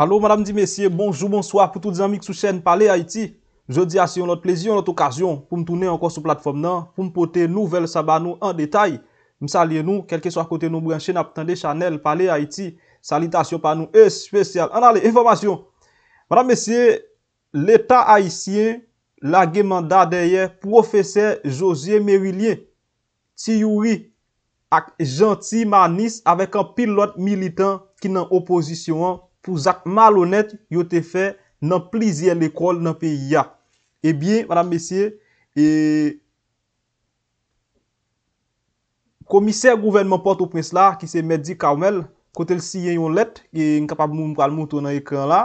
Alo, madame di mesye, bonjou, bonsoir pou tout di amik sou chen pale Haiti. Je di asiyon lot plezion lot okasyon pou m toune ankon sou platform nan, pou m pote nouvel sabanou an detay. M salye nou, kelke so akote nou bwen chen ap tande chanel pale Haiti. Salita asyon panou e spesyal. An ale, informasyon. Madame mesye, l'Etat haisyen lage manda deye profese Josie Merillier. Tiyouri ak janti manis avek an pilot militan ki nan oposisyon an. pou zak mal honet yote fe nan plizye l'ekol nan pe ya. Ebyen, eh madame mesye, komiser gouvenman Port-au-Prince la ki se meddi kawmel, kote l siye yon let, yon e kapab mou mbral moutou nan ekran la,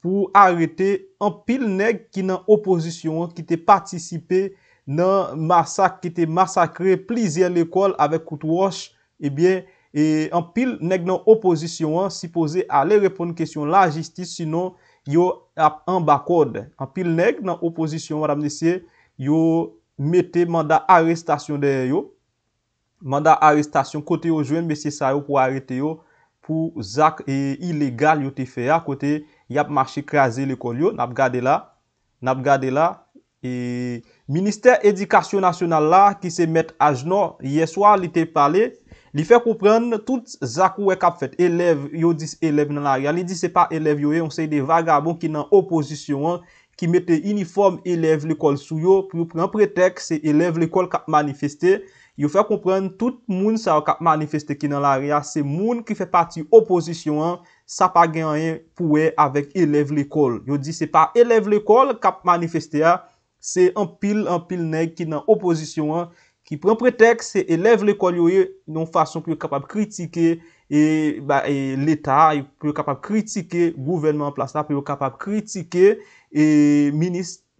pou arete an pil neg ki nan opozisyon, ki te patisipe nan masakre plizye l'ekol avek koutou wosh, eh ebyen, E an pil neg nan oposisyon an, si pose ale repon kesyon la jistis, sinon yo ap an bakod. An pil neg nan oposisyon, yo mette manda arestasyon der yo. Manda arestasyon kote yo jwen, mesye sa yo pou arete yo, pou zak e ilegal yo te fe ya, kote yap mache kreaze le kon yo, nap gade la, nap gade la. E minister edikasyon nasyonal la, ki se mette ajnon, yeswa li te pale, Li fè koupren tout zakou wè e kap fèt. Elev, yo dis elev nan la riyan. Li di se pa elev yo e, on se de vagabon ki nan oposisyon an. Ki mette uniform elev l'ekol sou yo. Ki nou pren pretext, se elev l'ekol kap manifestè. Yo fè koupren tout moun sa kap manifestè ki nan la riyan. Se moun ki fè pati oposisyon an, sa pa gen an e pou e avèk elev l'ekol. Yo di se pa elev l'ekol kap manifestè a. Se an pil, an pil neg ki nan oposisyon an. Ki pren pretext se eleve le kwa liyo ye nou fason pou yo kapab kritike e, e, l'Etat, e, pou yo kapab kritike gouvernement plas la, pou yo kapab kritike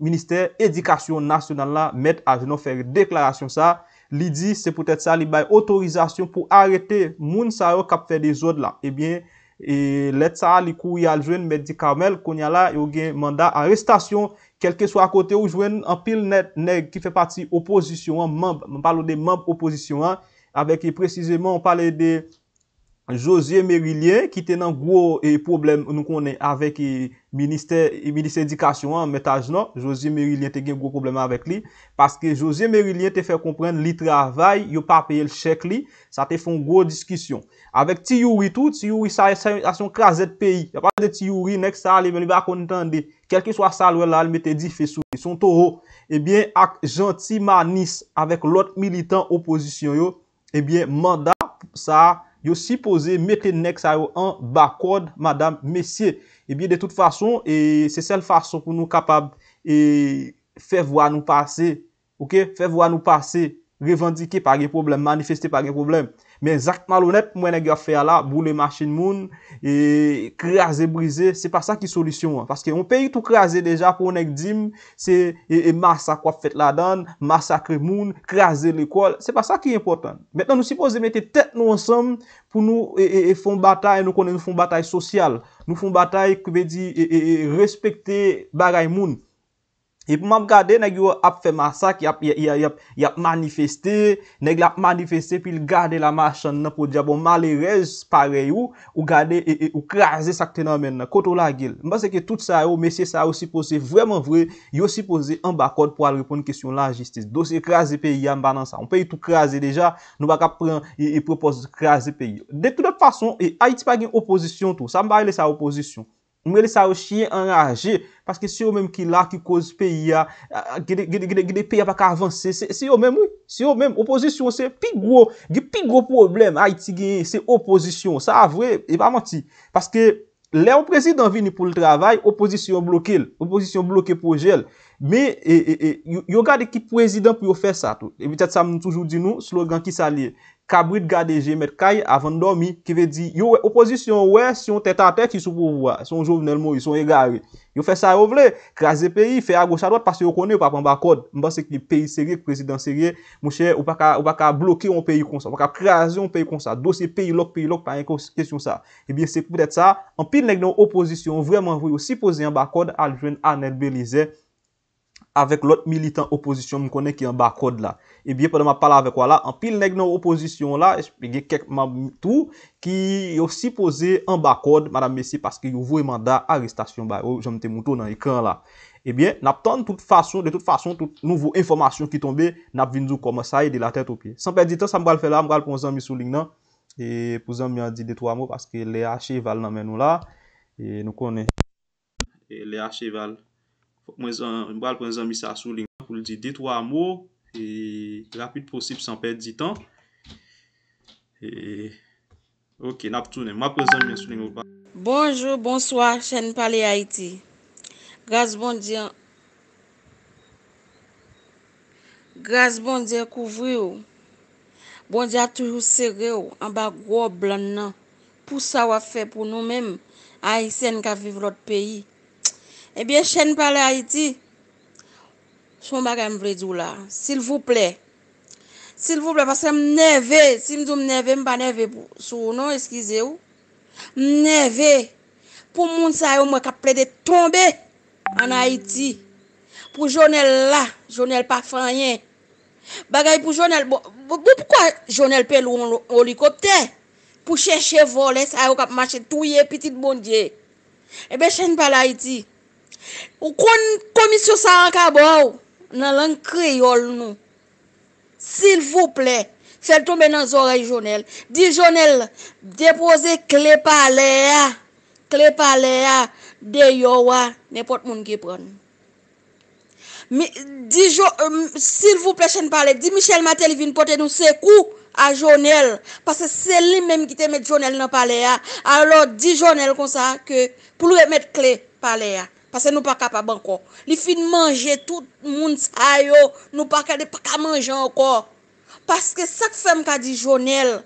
minister edikasyon nasyonal la, met ajenon fere deklarasyon sa. Li di se potet sa li bay otorizasyon pou arete moun sa yo kap fere de zod la. E bie... E let sa li kou yal jwen Medi Kamel, Konya la, yo gen manda arrestasyon, kelke sou akote ou jwen an pil net neg ki fe pati oposisyon an, mamb, man palo de mamb oposisyon an, avek e precizeman, man pale de... Josie Merilien ki te nan gwo e problem nou konen avèk e, e minister edikasyon an metaj nan. Josie Merilien te gen gwo problem avèk li. Paske Josie Merilien te fè kompren li travay, yo pa peye l chek li. Sa te fon gwo diskisyon. Avèk ti yuri tout, ti yuri sa yon kraset peyi. Ya pas de ti yuri, nek sa li, men li bakon entende. Kel ki swa salwe la, li me te di fesou. Son to ho, eh ak janti manis avèk lot militant oposisyon yo, eh manda sa... yo si pose mette nek sa yo an bak kode madame mesye. Ebi de tout fason, e se sel fason pou nou kapab e fe vwa nou pase, ok, fe vwa nou pase, revendike page probleme, manifesti page probleme. Men zak malonep mwen e ge a fe ala, boule masin moun, e kreaze brize, se pa sa ki solisyon an. Paske an pe yi tou kreaze deja pou an ek dim, se e, e masak wap fet la dan, masakre moun, kreaze le kol, se pa sa ki importan. Metan nou sipoz de mette tet nou ansam pou nou e, e, e fon batay, nou konen nou fon batay sosyal, nou fon batay ki be di e respekte bagay moun. E pou m ap gade, neg yo ap fe masak, yap manifeste, neg yo ap manifeste, pil gade la machan nan pou diya bon malerej pare yo, ou gade, e, e, ou kraze saktenan men nan, koto la gel. Mba se ke tout sa yo, mesye sa yo si pose, vremen vre, yo si pose an bakot pou al repon kesyon la jistise. Dosye kraze peyi an banan sa. On peyi tou kraze deja, nou baka pren, e, e propose kraze peyi. Dek tout ap fason, e Haiti pa gen oposisyon tou, sa mba ele sa oposisyon. Mweli sa ou chien an aje, paske si yo menm ki la ki koz peya, gede peya pa ka avanse, si yo menm, si yo menm, opozisyon se pi gro, ge pi gro problem, a iti genye, se opozisyon, sa avwe, e pa manti, paske le ou prezident vini pou l travay, opozisyon blokil, opozisyon blokil pou jel, Me, e, e, e, yo gade ki prezidant pou yo fè sa, evite sa moun toujou di nou, slogan ki sa li, kabrit gade je met kay avan do mi, ki ve di, yo, opozisyon we, si yon tèt a tèt, yon sou pou wè, yon jou vnel mou, yon sou e gare, yo fè sa yo vle, kreaze peyi, fè a goch a doit, pas yo konye, yo pa pan bakod, mba se ki peyi sege, prezidant sege, mouche, ou baka bloki yon peyi kon sa, baka kreaze yon peyi kon sa, dosi peyi lok, peyi lok, pan yon kèsy avèk lòt militant oposisyon m konè ki an bak kòd la. Ebyè, pèdè m apal avèk wò la, an pil neg nan oposisyon la, espege kekman m tout, ki yo si pose an bak kòd, madame Messi, paske yo vou e manda aristasyon ba. Ou, jom te moutou nan ekran la. Ebyè, nap ton tout fasyon, de tout fasyon, tout nouvo informasyon ki tombe, nap vinzou kòman sa, e di la tèt ou pye. San pèdite, an m gwal fè la, m gwal ponzan mi souling nan, e pouzan mi an di de twa mò, paske le hache val nan men Fok mwen zan, mwen zan mwen zan misa sou ling, pou l di de twa mwo, e rapid posib san perd di tan. E, ok, nap tounen, mwen zan mwen sou ling ou ba. Bonjou, bonsoi, chen pale Haiti. Graz bon di an. Graz bon di an kouvri ou. Bon di an toujou sege ou, an ba gwo blan nan. Pou sa wafè pou nou men, a y sen ka viv lot peyi. Ebyen chen pale Haïti, son bagay mvredou la, sil vouple, sil vouple, pasè mneve, si mdou mneve, mba neve, sou nou, eskize ou, mneve, pou moun sa yo mwe kap ple de tombe, an Haïti, pou jone la, jone pa fanyen, bagay pou jone, pou jone pe loun olikopte, pou chèche vole, sa yo kap mache touye, pitit bondye, ebyen chen pale Haïti, Ou kon komisyon sa an kabou, nan lang kri yol nou. Sil vou ple, sel tombe nan zorey jounel. Di jounel, depoze kle pale ya, kle pale ya, de yowa, nepot moun ki pran. Mi, di jounel, um, sil vou ple chen pale, di Michel Matel vin pote nou se kou a jounel. Pase sel li menm ki te met jounel nan pale ya. Alo, di jounel konsa, ke pou lou e met kle pale ya. Pase nou pa ka pa banko, li fin manje tout moun sa yo, nou pa ka de pa ka manje anko. Pase ke sak fem ka di jounel,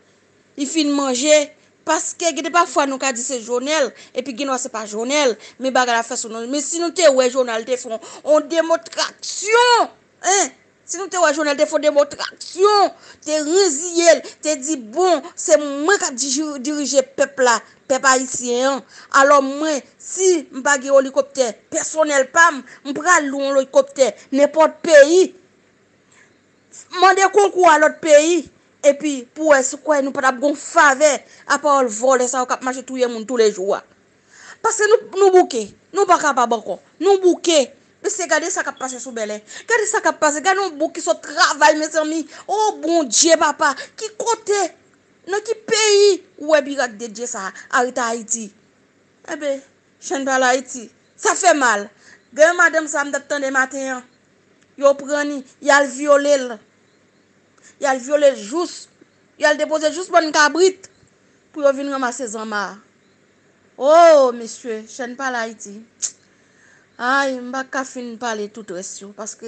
li fin manje, paske gede pa fwa nou ka di se jounel, epi ginawa se pa jounel, me baga la fasonon. Me si nou te we jounal te fon, on demotraksyon, hein! Sinon te wè jounel, te fò demotraksyon, te riziyel, te di bon, se mwen ka dirije pepla, pepa isyen. Alò mwen, si m bagye olikopter, personel pam, m praloun olikopter, nepot peyi, mwen de koukou alot peyi. E pi, pou wè, se kouy, nou patap gon fave, apwa ol vole, sa wè kap majetouye moun tou le jwa. Pase nou bouke, nou baka pa bako, nou bouke. Mese gade sa kap pase sou belen. Gade sa kap pase, gade nou bou ki sou travay mese mi. O oh, bon, dje bapa, ki kote, nan ki peyi, ou e bi gade de dje sa harita Haiti. Ebe, chen pala Haiti. Sa fe mal. Gade madem sa mdat tan de maten ya. Yo prani, yal violel. Yal violel jous. Yal depose jous bon nika brit. Pou yo vinwa mase zanma. O, oh, mese, chen pala Haiti. Tch. Ay, mba ka fin pale tout resyo. Paske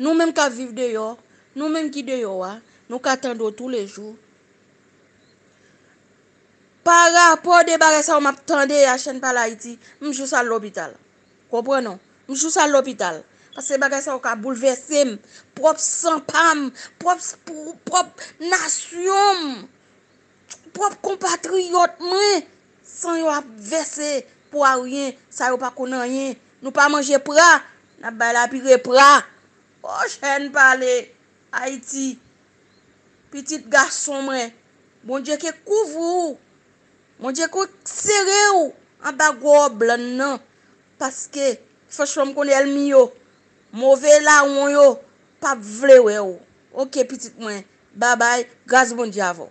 nou menm ka viv deyo. Nou menm ki deyo wa. Nou ka tendo tou le jou. Para, po de bagay sa ou map tende ya chen pala iti. Mjous al l'opital. Kopre non? Mjous al l'opital. Paske bagay sa ou ka boulevesem. Prop sanpam. Prop nasyom. Prop kompatriyot mwen. San yo ap verse pou a ryen. Sa yo pa konan ryen. Nou pa manje pra, nabay la pi repra. Oh, chen pale, Haiti, pitit gason mwen, mwen bon djek e kouvou, mwen bon djek ou kserè ou, an bagob lan nan, paske fòch fòm kon el mi yo, mouvel la ou an yo, pap vle we ou. Ok, pitit mwen, babay, gaz bon diyavou.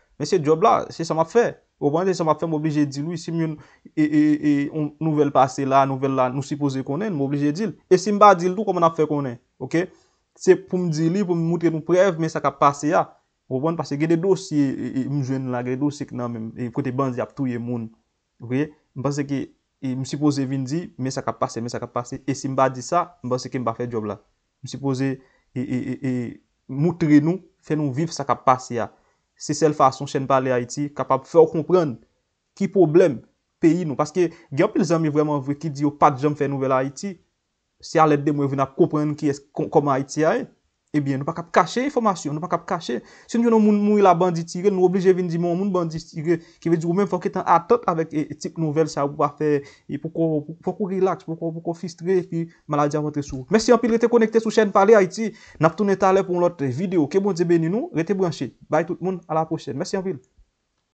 Mwen se job la, se sa ma fe. Ouwande, se sa ma fe, mwen oblije dil. Si mwen nouvel pase la, nouvel la, nou sipose konen, mwen oblije dil. E si mba dil tou, konen ap fe konen. Se pou mdi li, pou mwoutre nou prev, mwen sa ka pase ya. Ouwande, pase gede dosi, mwen jwen la gede dosi, kwen te bandi ap touye moun. Mwen pase ki, mwen sipose vin di, mwen sa ka pase, mwen sa ka pase. E si mba di sa, mwen pase ki mba fe job la. Mwen sipose, mwoutre nou, fè nou viv sa ka pase ya. Se sel fason chen pale Haiti, kapab fè ou komprenn ki problem peyi nou. Paske genpil zami vreman vwe ki di yo pat jom fè nouvel Haiti, se alèd de mwen vwena komprenn ki esk koma Haiti a et, Ebyen, nou pa kap kache informasyon, nou pa kap kache. Se nou nou moun moun la bandi tire, nou oblije vin di moun moun bandi tire, ki ve di ou men fok etan atot avek e tip nouvel sa ou pa fe, e pou ko relax, pou ko fistre, e pi maladya vante sou. Mersi anpil, rete konekte sou chen pale Haiti. Nap tou neta ale pou lote video. Ke bon zebeni nou, rete branche. Bay tout moun, ala pochene. Mersi anpil.